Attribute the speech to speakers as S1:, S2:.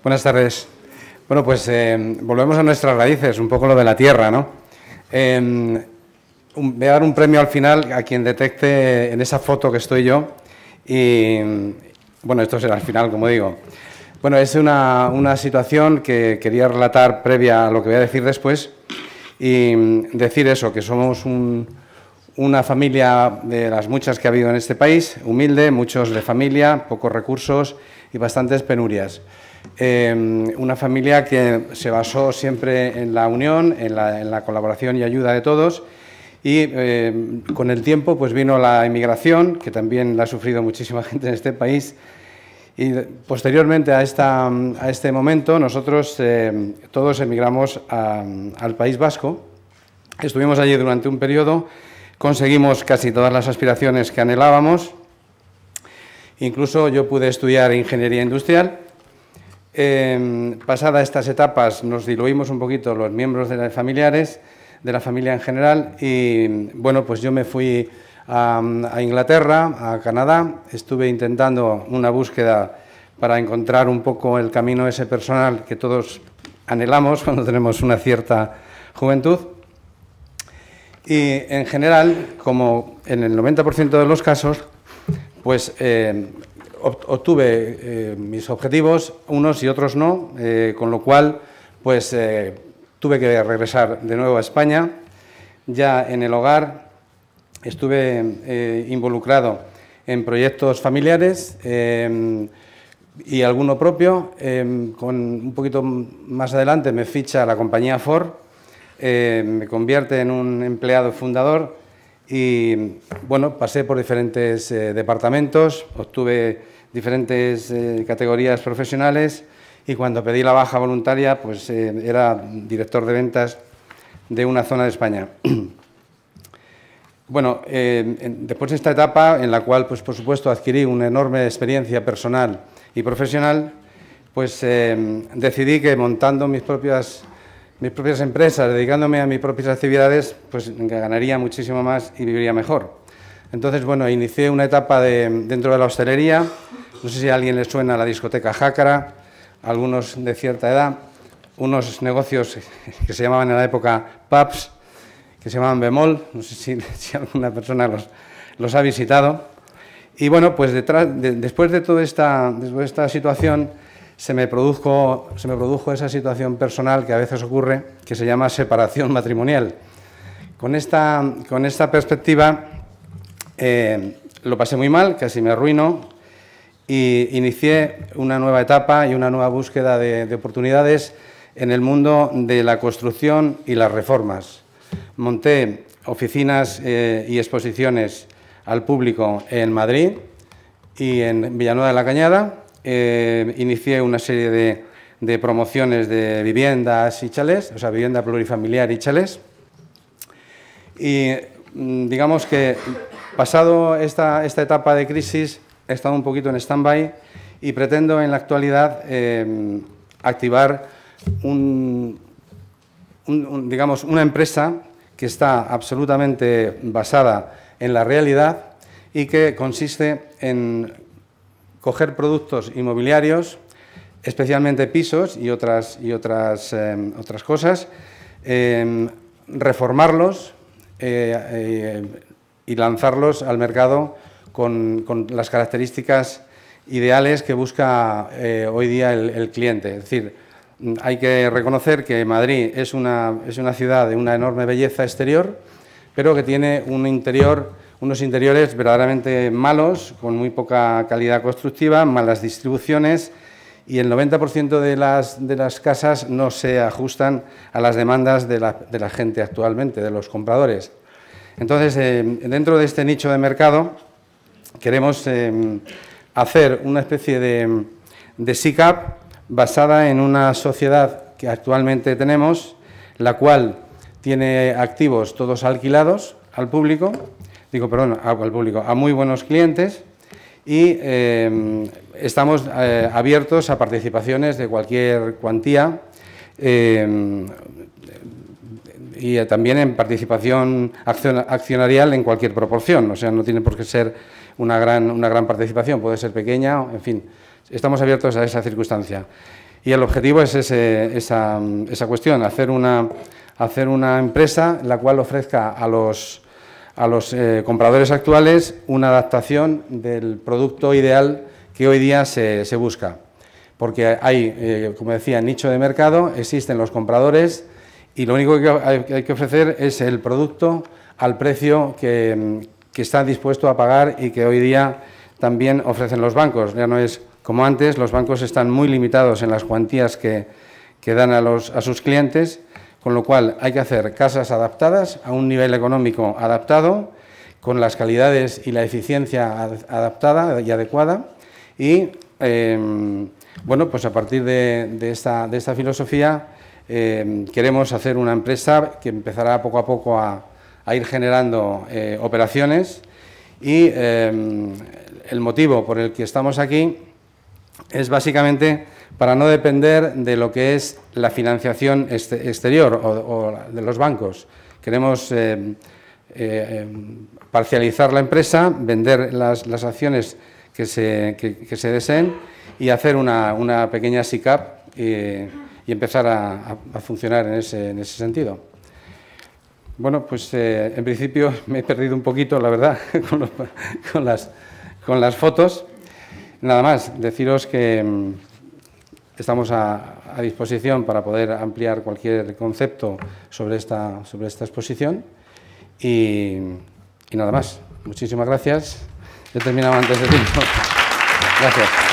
S1: Buenas tardes. Bueno, pues eh, volvemos a nuestras raíces, un poco lo de la tierra, ¿no? Em, un, voy a dar un premio al final a quien detecte en esa foto que estoy yo. Y bueno, esto será al final, como digo. Bueno, es una, situación que quería relatar previa a lo que voy a decir después. Y mm, decir eso, que somos una familia de las muchas que ha habido en este país, humilde, muchos de familia, pocos recursos y bastantes penurias. Em, una familia que se basó siempre en la unión, en la, colaboración y ayuda de todos. Y em, con el tiempo pues vino la emigración, que también la ha sufrido muchísima gente en este país. Y posteriormente a, este momento nosotros em, todos emigramos al País Vasco. Estuvimos allí durante un periodo, conseguimos casi todas las aspiraciones que anhelábamos. Incluso yo pude estudiar ingeniería industrial Em, pasadas estas etapas, nos diluimos un poquito los miembros de las familiares, de la familia en general, y bueno, pues yo me fui a, Inglaterra, a Canadá, estuve intentando una búsqueda para encontrar un poco el camino ese personal que todos anhelamos cuando tenemos una cierta juventud. Y en general, como en el 90% de los casos, pues em, obtuve eh, mis objetivos, unos y otros no, eh, con lo cual pues eh, tuve que regresar de nuevo a España. Ya en el hogar estuve involucrado en proyectos familiares em, y alguno propio. Em, con un poquito más adelante me ficha la compañía Ford, me convierte en un empleado fundador y bueno, pasé por diferentes eh, departamentos, obtuve diferentes eh, categorías profesionales y cuando pedí la baja voluntaria, pues eh, era director de ventas de una zona de España. bueno, después de esta etapa, en la cual, pues por supuesto, adquirí una enorme experiencia personal y profesional, pues decidí que montando mis propias mis propias empresas, dedicándome a mis propias actividades, pues ganaría muchísimo más y viviría mejor. Entonces, bueno, inicié una etapa dentro de la hostelería, no sé si a alguien le suena la discoteca Jácara, algunos de cierta edad, unos negocios que se llamaban en la época pubs, que se llamaban bemol, no sé si, alguna persona los, ha visitado. Y bueno, pues detrás, después de toda esta situación, se me, produjo, se me produjo esa situación personal que a veces ocurre, que se llama separación matrimonial. Con esta, con esta perspectiva eh, lo pasé muy mal, casi me arruino, y inicié una nueva etapa y una nueva búsqueda de, oportunidades en el mundo de la construcción y las reformas. Monté oficinas eh, y exposiciones al público en Madrid y en Villanueva de la Cañada, eh, inicié una serie de, promociones de viviendas y chalés, o sea, vivienda plurifamiliar y chalés. Y mm, digamos que pasado esta, esta etapa de crisis he estado un poquito en stand-by y pretendo en la actualidad eh, activar un, digamos, una empresa que está absolutamente basada en la realidad y que consiste en coger productos inmobiliarios, especialmente pisos y otras, y otras, eh, otras cosas, em, reformarlos eh, eh, y lanzarlos al mercado con, las características ideales que busca hoy día el, cliente. Es decir, hay que reconocer que Madrid es es una ciudad de una enorme belleza exterior, pero que tiene un interior unos interiores verdaderamente malos, con muy poca calidad constructiva, malas distribuciones y el 90% de las, de las casas no se ajustan a las demandas de la, gente actualmente, de los compradores. Entonces, eh, dentro de este nicho de mercado, queremos eh, hacer una especie de, de SICAP basada en una sociedad que actualmente tenemos, la cual tiene activos todos alquilados al público, digo, perdón, al público, a muy buenos clientes y em, estamos eh, abiertos a participaciones de cualquier cuantía em, y eh, también en participación accionarial en cualquier proporción, o sea, no tiene por qué ser una gran, una gran participación, puede ser pequeña, en fin, estamos abiertos a esa circunstancia. Y el objetivo es esa, esa, cuestión, hacer una, hacer una empresa la cual ofrezca a los a los eh, compradores actuales una adaptación del producto ideal que hoy día se, busca. Porque hay, eh, como decía, nicho de mercado, existen los compradores y lo único que hay, que, ofrecer es el producto al precio que, están dispuestos a pagar y que hoy día también ofrecen los bancos. Ya no es como antes, los bancos están muy limitados en las cuantías que, dan a sus clientes con lo cual hay que hacer casas adaptadas a un nivel económico adaptado, con las calidades y la eficiencia adaptada y adecuada. Y em, bueno, pues a partir de, esta, filosofía em, queremos hacer una empresa que empezará poco a poco a, ir generando eh, operaciones y em, el motivo por el que estamos aquí es básicamente para no depender de lo que es la financiación este, exterior o, de los bancos. Queremos eh, eh, em, parcializar la empresa, vender las, acciones que se, deseen y hacer una, pequeña SICAP y empezar a, funcionar en ese, sentido. Bueno, pues eh, en principio me he perdido un poquito, la verdad, con las fotos. Nada más, deciros que em, Estamos a, disposición para poder ampliar cualquier concepto sobre esta, sobre esta exposición. Y, nada más. Muchísimas gracias. Yo terminaba antes de tiempo. Gracias.